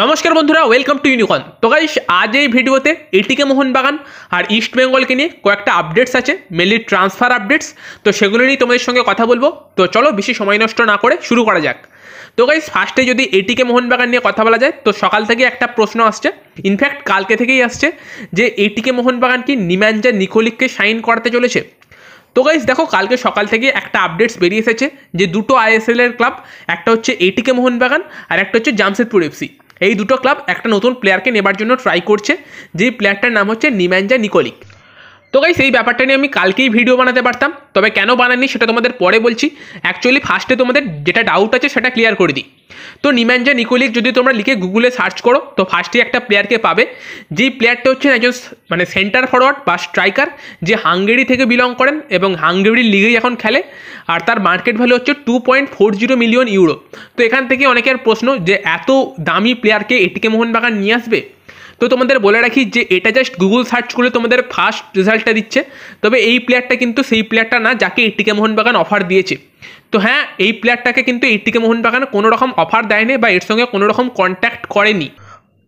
নমস্কার বন্ধুরা welcome to ইউনিকন তো গাইস আজ এই ভিডিওতে এটিকে মোহনবাগান আর ইস্ট বেঙ্গলকে নিয়ে কয়েকটা আপডেটস আছে মেনলি ট্রান্সফার আপডেটস তো সেগুলো নিয়ে তোমাদের সঙ্গে কথা বলবো তো চলো বেশি সময় নষ্ট না করে শুরু করা যাক তো গাইস ফার্স্টে যদি এটিকে মোহনবাগান নিয়ে কথা বলা যায় তো সকাল থেকে একটা প্রশ্ন আসছে ইনফ্যাক্ট কালকে থেকেই আসছে যে এটিকে মোহনবাগান কি নিম্যাঞ্জা নিকোলিককে সাইন করাতে চলেছে তো গাইজ দেখো কালকে সকাল থেকে একটা আপডেটস বেরিয়ে এসেছে যে দুটো আইএসএল এর ক্লাব একটা হচ্ছে এটিকে মোহনবাগান আর একটা হচ্ছে জামশেদপুর এফসি এই দুটো ক্লাব একটা নতুন প্লেয়ারকে নেবার জন্য ট্রাই করছে যে প্লেয়ারটার নাম হচ্ছে নিম্যাঞ্জা নিকোলিক তো গাইস এই ব্যাপারটা নিয়ে আমি কালকেই ভিডিও বানাতে পারতাম তবে কেন বানাননি সেটা তোমাদের পরে বলছি অ্যাকচুয়ালি ফার্স্টে তোমাদের যেটা ডাউট আছে সেটা ক্লিয়ার করে দিই তো নিম্যাঞ্জা নিকোলিক যদি তোমরা লিখে গুগলে সার্চ করো তো ফার্স্টে একটা প্লেয়ারকে পাবে যেই প্লেয়ারটা হচ্ছেন একজন মানে সেন্টার ফরওয়ার্ড বা স্ট্রাইকার যে হাঙ্গেরি থেকে বিলং করেন এবং হাঙ্গেরির লিগেই এখন খেলে আর তার মার্কেট ভ্যালু হচ্ছে two point four zero million euro তো এখান থেকে অনেকের প্রশ্ন যে এত দামি প্লেয়ারকে এটিকে মোহনবাগান নিয়ে আসবে তো তোমাদের বলে রাখি যে এটা জাস্ট গুগল সার্চ করলে তোমাদের ফার্স্ট রেজাল্টটা দিচ্ছে তবে এই প্লেয়ারটা কিন্তু সেই প্লেয়ারটা না যাকে এটিকে মোহনবাগান অফার দিয়েছে তো হ্যাঁ এই প্লেয়ারটাকে কিন্তু এটিকে মোহনবাগান কোনো রকম অফার দেয়নি বা এর সঙ্গে কোনো রকম কন্ট্যাক্ট করেনি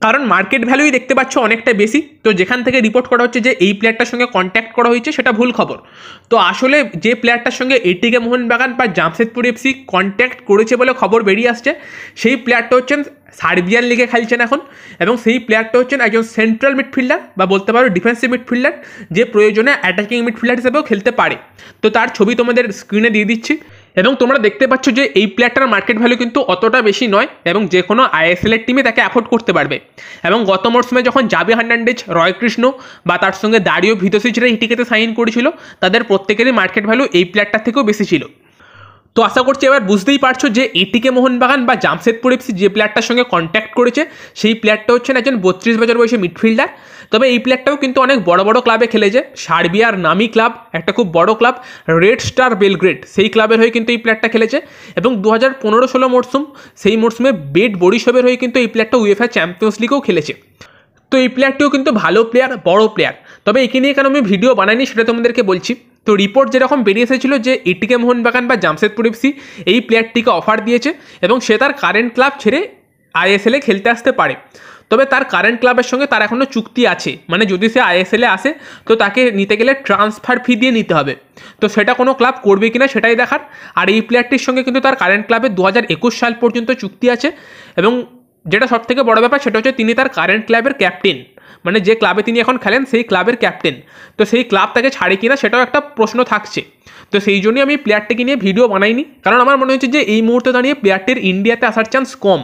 কারণ মার্কেট ভ্যালুই দেখতে পাচ্ছ অনেকটা বেশি তো যেখান থেকে রিপোর্ট করা হচ্ছে যে এই প্লেয়ারটার সঙ্গে কন্ট্যাক্ট করা হয়েছে সেটা ভুল খবর তো আসলে যে প্লেয়ারটার সঙ্গে এটিকে মোহনবাগান বা জামশেদপুর এফসি কন্ট্যাক্ট করেছে বলে খবর বেরিয়ে আসছে সেই প্লেয়ারটা হচ্ছেন সার্বিয়ান লিগে খেলছেন এখন এবং সেই প্লেয়ারটা হচ্ছেন একজন সেন্ট্রাল মিডফিল্ডার বা বলতে পারো ডিফেন্সিভ মিডফিল্ডার যে প্রয়োজনে অ্যাটাকিং মিডফিল্ডার হিসেবেও খেলতে পারে তো তার ছবি তোমাদের স্ক্রিনে দিয়ে দিচ্ছি এবং তোমরা দেখতে পাচ্ছ যে এই প্লেয়ারটার মার্কেট ভ্যালু কিন্তু অতটা বেশি নয় এবং যে কোনো আইএসএলের টিমে তাকে অ্যাফোর্ড করতে পারবে এবং গত মরশুমে যখন জাবি হার্নান্ডেজ রয় কৃষ্ণ বা তার সঙ্গে দাঁড়িয়েও ভিতসিচরা ইটিকেতে সাইন করেছিল তাদের প্রত্যেকেরই মার্কেট ভ্যালু এই প্লেয়ারটার থেকেও বেশি ছিল তো আশা করছি এবার বুঝতেই পারছো যে এটিকে মোহনবাগান বা জামশেদপুর এফসি যে প্লেয়ারটার সঙ্গে কন্ট্যাক্ট করেছে সেই প্লেয়ারটা হচ্ছেন একজন বত্রিশ বছর বয়সী মিডফিল্ডার তবে এই প্লেয়ারটাও কিন্তু অনেক বড় বড় ক্লাবে খেলেছে সার্বিয়ার নামি ক্লাব একটা খুব বড় ক্লাব রেড স্টার বেলগ্রেড সেই ক্লাবের হয়ে কিন্তু এই প্লেয়ারটা খেলেছে এবং দু হাজার পনেরো ষোলো মরশুম সেই মরশুমে বেড বরিশবের হয়ে কিন্তু এই প্লেয়ারটা উয়েফা চ্যাম্পিয়ন্স লিগেও খেলেছে তো এই প্লেয়ারটিও কিন্তু ভালো প্লেয়ার বড় প্লেয়ার তবে একে নিয়ে কেন আমি ভিডিও বানাইনি সেটা তোমাদেরকে বলছি তো রিপোর্ট যেরকম বেরিয়ে এসেছিল যে ইটিকে মোহনবাগান বা জামশেদপুর এফসি এই প্লেয়ারটিকে অফার দিয়েছে এবং সে তার কারেন্ট ক্লাব ছেড়ে আইএসএলে খেলতে আসতে পারে তবে তার কারেন্ট ক্লাবের সঙ্গে তার এখনও চুক্তি আছে মানে যদি সে আইএসএলে আসে তো তাকে নিতে গেলে ট্রান্সফার ফি দিয়ে নিতে হবে তো সেটা কোনো ক্লাব করবে কিনা সেটাই দেখার আর এই প্লেয়ারটির সঙ্গে কিন্তু তার কারেন্ট ক্লাবে দু সাল পর্যন্ত চুক্তি আছে এবং যেটা সবথেকে বড় ব্যাপার সেটা হচ্ছে তিনি তার কারেন্ট ক্লাবের ক্যাপ্টেন মানে যে ক্লাবে তিনি এখন খেলেন সেই ক্লাবের ক্যাপ্টেন তো সেই ক্লাব তাকে ছাড়ে কিনা সেটাও একটা প্রশ্ন থাকছে তো সেই জন্যই আমি প্লেয়ারটিকে নিয়ে ভিডিও বানাইনি কারণ আমার মনে হচ্ছে যে এই মুহূর্তে দাঁড়িয়ে প্লেয়ারটির ইন্ডিয়াতে আসার চান্স কম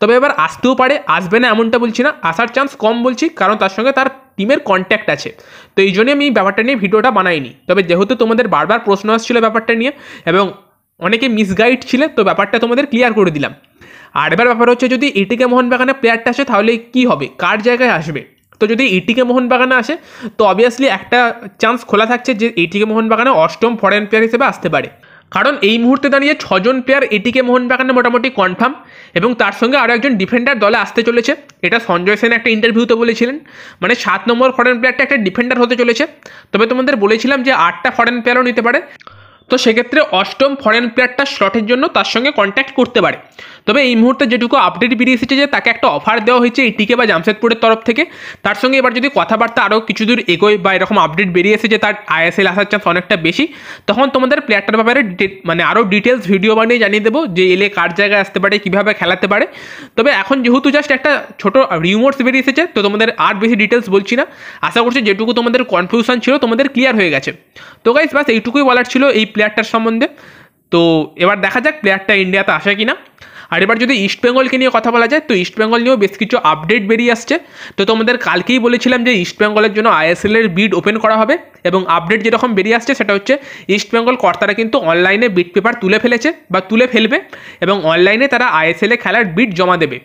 তবে এবার আসতেও পারে আসবে না এমনটা বলছি না আসার চান্স কম বলছি কারণ তার সঙ্গে তার টিমের কন্ট্যাক্ট আছে তো এই জন্যই আমি এই ব্যাপারটা নিয়ে ভিডিওটা বানাইনি তবে যেহেতু তোমাদের বারবার প্রশ্ন আসছিলো ব্যাপারটা নিয়ে এবং অনেকে মিসগাইড ছিলে তো ব্যাপারটা তোমাদের ক্লিয়ার করে দিলাম আর এবার ব্যাপার হচ্ছে যদি এটিকে মোহনবাগানে প্লেয়ারটা আসে তাহলে কি হবে কার জায়গায় আসবে তো যদি এটিকে মোহনবাগানে আসে তো অবভিয়াসলি একটা চান্স খোলা থাকছে যে এটিকে মোহনবাগানে অষ্টম ফরেন প্লেয়ার হিসেবে আসতে পারে কারণ এই মুহূর্তে দাঁড়িয়ে ছজন প্লেয়ার এটিকে মোহনবাগানে মোটামুটি কনফার্ম এবং তার সঙ্গে আরও একজন ডিফেন্ডার দলে আসতে চলেছে এটা সঞ্জয় সেন একটা ইন্টারভিউতে বলেছিলেন মানে সাত নম্বর ফরেন প্লেয়ারটা একটা ডিফেন্ডার হতে চলেছে তবে তোমাদের বলেছিলাম যে আটটা ফরেন প্লেয়ারও নিতে পারে তো সেক্ষেত্রে অষ্টম ফরেন প্লেয়ারটা স্লটের জন্য তার সঙ্গে কন্ট্যাক্ট করতে পারে তবে এই মুহূর্তে যেটুকু আপডেট বেরিয়ে এসেছে যে তাকে একটা অফার দেওয়া হয়েছে টিকে বা জামশেদপুরের তরফ থেকে তার সঙ্গে এবার যদি কথাবার্তা আরও কিছু দূর এগোয় বা এরকম আপডেট বেরিয়ে এসেছে তার আইএসএল আসার চান্স অনেকটা বেশি তখন তোমাদের প্লেয়ারটার ব্যাপারে মানে আরও ডিটেলস ভিডিও বানিয়ে জানিয়ে দেবো যে এলে কার জায়গায় আসতে পারে কীভাবে খেলাতে পারে তবে এখন যেহেতু জাস্ট একটা ছোটো রিউমোটস বেরিয়ে এসেছে তো তোমাদের আর বেশি ডিটেলস বলছি না আশা করছি যেটুকু তোমাদের কনফিউশন ছিল তোমাদের ক্লিয়ার হয়ে গেছে তো গাইস বাস এইটুকুই বলার ছিল এই প্লেয়ারটার সম্বন্ধে তো এবার দেখা যাক প্লেয়ারটা ইন্ডিয়াতে আসে কি না আর এবার যদি ইস্ট বেঙ্গলকে নিয়ে কথা বলা যায় তো ইস্ট বেঙ্গল নিয়েও বেশ কিছু আপডেট বেরিয়ে আসছে তো তোমাদের কালকেই বলেছিলাম যে ইস্ট বেঙ্গলের জন্য আইএসএলের বিড ওপেন করা হবে এবং আপডেট যেরকম বেরিয়ে আসছে সেটা হচ্ছে ইস্ট বেঙ্গল কর্তারা কিন্তু অনলাইনে বিড পেপার তুলে ফেলেছে বা তুলে ফেলবে এবং অনলাইনে তারা আইএসএলে খেলার বিড জমা দেবে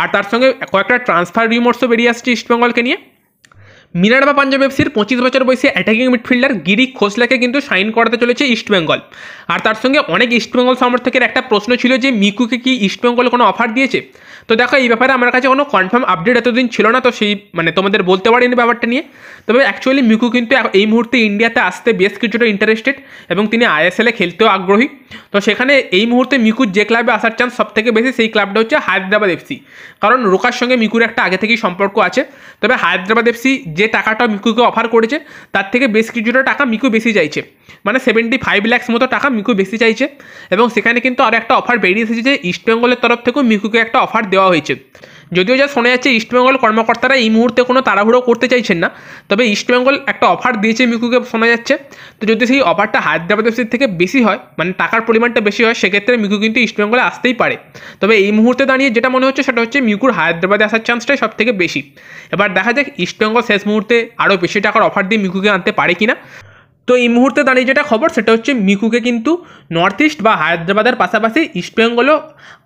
আর তার সঙ্গে কয়েকটা ট্রান্সফার রিমোর্সও বেরিয়ে আসছে ইস্টবেঙ্গলকে নিয়ে মিনারবা পাঞ্জাব এফসির পঁচিশ বছর বয়সে অ্যাটাকিং মিডফিল্ডার গিরি খোসলাকে কিন্তু সাইন করাতে চলেছে ইস্টবেঙ্গল আর তার সঙ্গে অনেক ইস্টবেঙ্গল সমর্থকের একটা প্রশ্ন ছিল যে মিকুকে কি ইস্টবেঙ্গল কোনো অফার দিয়েছে তো দেখো এই ব্যাপারে আমার কাছে কোনো কনফার্ম আপডেট এতদিন ছিল না তো সেই মানে তোমাদের বলতে পারিনি ব্যাপারটা নিয়ে তবে অ্যাকচুয়ালি মিকু কিন্তু এই মুহূর্তে ইন্ডিয়াতে আসতে বেশ কিছুটা ইন্টারেস্টেড এবং তিনি আইএসএলে খেলতেও আগ্রহী তো সেখানে এই মুহূর্তে মিকুর যে ক্লাবে আসার চান্স সবথেকে বেশি সেই ক্লাবটা হচ্ছে হায়দ্রাবাদ এফসি কারণ রোকার সঙ্গে মিকুর একটা আগে থেকেই সম্পর্ক আছে তবে হায়দ্রাবাদ এফসি যে টাকাটা মিকুকে অফার করেছে তার থেকে বেশ কিছুটা টাকা মিকু বেশি চাইছে মানে সেভেন্টি ফাইভ ল্যাক্স মতো টাকা মিকু বেশি চাইছে এবং সেখানে কিন্তু আরও একটা অফার বেরিয়ে এসেছে যে ইস্টবেঙ্গলের তরফ থেকেও মিকুকে একটা অফার দেওয়া হয়েছে যদিও যা শোনা যাচ্ছে ইস্টবেঙ্গল কর্মকর্তারা এই মুহূর্তে কোনো তাড়াহুড়ো করতে চাইছেন না তবে ইস্টবেঙ্গল একটা অফার দিয়েছে মিকুকে শোনা যাচ্ছে তো যদি সেই অফারটা হায়দ্রাবাদ এফসির থেকে বেশি হয় মানে টাকার পরিমাণটা বেশি হয় সেক্ষেত্রে মিকু কিন্তু ইস্টবেঙ্গলে আসতেই পারে তবে এই মুহূর্তে দাঁড়িয়ে যেটা মনে হচ্ছে সেটা হচ্ছে মিকুর হায়দ্রাবাদে আসার চান্সটাই সব থেকে বেশি এবার দেখা যাক ইস্টবেঙ্গল শেষ মুহূর্তে আরও বেশি টাকার অফার দিয়ে মিকুকে আনতে পারে কিনা তো এই মুহূর্তে দাঁড়িয়ে যেটা খবর সেটা হচ্ছে মিকুকে কিন্তু নর্থ ইস্ট বা হায়দ্রাবাদের পাশাপাশি ইস্টবেঙ্গলও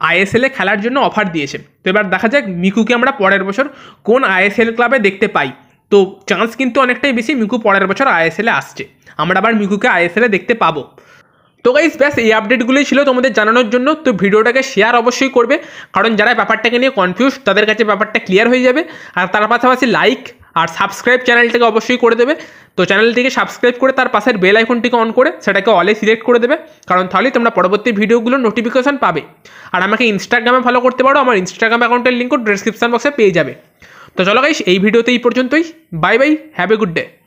আইএসএলে খেলার জন্য অফার দিয়েছে তো এবার দেখা যাক মিকুকে আমরা পরের বছর কোন আইএসএল ক্লাবে দেখতে পাই তো চান্স কিন্তু অনেকটাই বেশি মিকু পরের বছর আইএসএলে আসছে আমরা আবার মিকুকে আইএসএলে দেখতে পাবো তো গাইস ব্যাস এই আপডেটগুলোই ছিল তোমাদের জানানোর জন্য তো ভিডিওটাকে শেয়ার অবশ্যই করবে কারণ যারা ব্যাপারটাকে নিয়ে কনফিউজ তাদের কাছে ব্যাপারটা ক্লিয়ার হয়ে যাবে আর তার পাশাপাশি লাইক আর সাবস্ক্রাইব চ্যানেলটাকে অবশ্যই করে দেবে তো চ্যানেলটিকে সাবস্ক্রাইব করে তার পাশের বেল আইকনটিকে অন করে সেটাকে অলে সিলেক্ট করে দেবে কারণ তাহলেই তোমরা পরবর্তী ভিডিওগুলোর নোটিফিকেশন পাবে আর আমাকে ইনস্টাগ্রামে ফলো করতে পারো আমার ইনস্টাগ্রাম অ্যাকাউন্টের লিঙ্কও ডিসক্রিপশান বক্সে পেয়ে যাবে তো চলো গাইস এই ভিডিওতে এই পর্যন্তই bye bye have a good day